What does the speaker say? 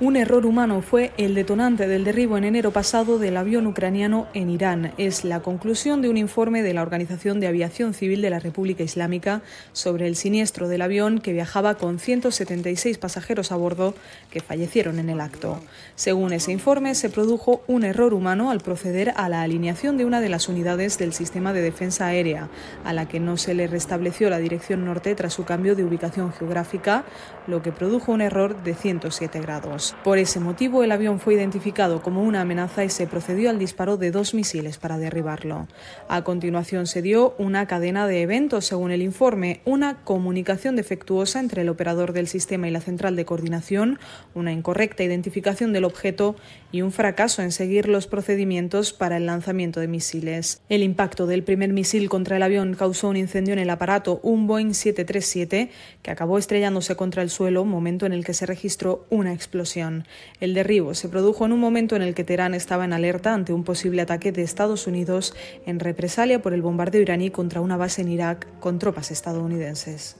Un error humano fue el detonante del derribo en enero pasado del avión ucraniano en Irán. Es la conclusión de un informe de la Organización de Aviación Civil de la República Islámica sobre el siniestro del avión que viajaba con 176 pasajeros a bordo que fallecieron en el acto. Según ese informe, se produjo un error humano al proceder a la alineación de una de las unidades del sistema de defensa aérea, a la que no se le restableció la dirección norte tras su cambio de ubicación geográfica, lo que produjo un error de 107 grados. Por ese motivo, el avión fue identificado como una amenaza y se procedió al disparo de dos misiles para derribarlo. A continuación se dio una cadena de eventos, según el informe, una comunicación defectuosa entre el operador del sistema y la central de coordinación, una incorrecta identificación del objeto y un fracaso en seguir los procedimientos para el lanzamiento de misiles. El impacto del primer misil contra el avión causó un incendio en el aparato, un Boeing 737, que acabó estrellándose contra el suelo, momento en el que se registró una explosión. El derribo se produjo en un momento en el que Teherán estaba en alerta ante un posible ataque de Estados Unidos en represalia por el bombardeo iraní contra una base en Irak con tropas estadounidenses.